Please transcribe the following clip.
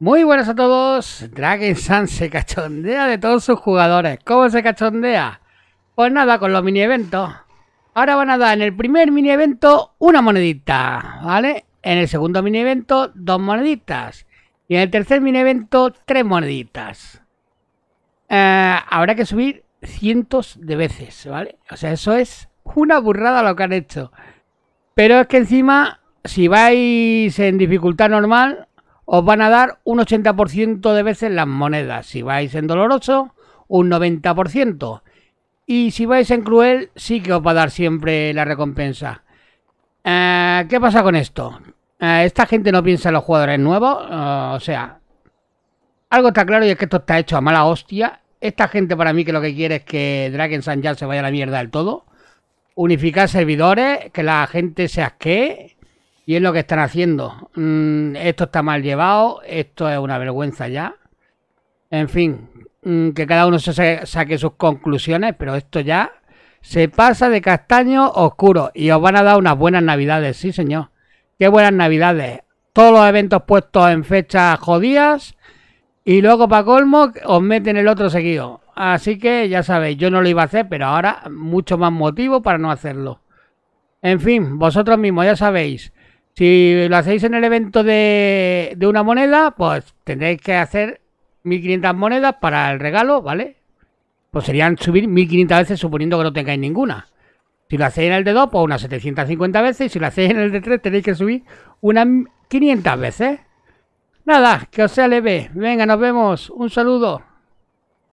Muy buenas a todos. Dragon Sun se cachondea de todos sus jugadores. ¿Cómo se cachondea? Pues nada, con los mini eventos. Ahora van a dar en el primer mini evento una monedita, ¿vale? En el segundo mini evento dos moneditas. Y en el tercer mini evento tres moneditas. Eh, habrá que subir cientos de veces, ¿vale? O sea, eso es una burrada lo que han hecho. Pero es que encima, si vais en dificultad normal, os van a dar un 80% de veces las monedas. Si vais en doloroso, un 90%. Y si vais en cruel, sí que os va a dar siempre la recompensa. Eh, ¿Qué pasa con esto? Eh, esta gente no piensa en los jugadores nuevos. Eh, o sea, algo está claro y es que esto está hecho a mala hostia. Esta gente para mí que lo que quiere es que Dragon Sanjar se vaya a la mierda del todo. Unificar servidores, que la gente se asquee y es lo que están haciendo. Mm, esto está mal llevado, esto es una vergüenza ya. En fin, mm, que cada uno se saque sus conclusiones, pero esto ya se pasa de castaño oscuro y os van a dar unas buenas navidades, sí señor. Qué buenas navidades. Todos los eventos puestos en fechas jodidas y luego para colmo os meten el otro seguido. Así que ya sabéis, yo no lo iba a hacer, pero ahora mucho más motivo para no hacerlo. En fin, vosotros mismos ya sabéis, si lo hacéis en el evento de, una moneda, pues tendréis que hacer 1500 monedas para el regalo, ¿vale? Pues serían subir 1500 veces suponiendo que no tengáis ninguna. Si lo hacéis en el de 2, pues unas 750 veces. Y si lo hacéis en el de 3, tenéis que subir unas 500 veces. Nada, que os sea leve. Venga, nos vemos. Un saludo.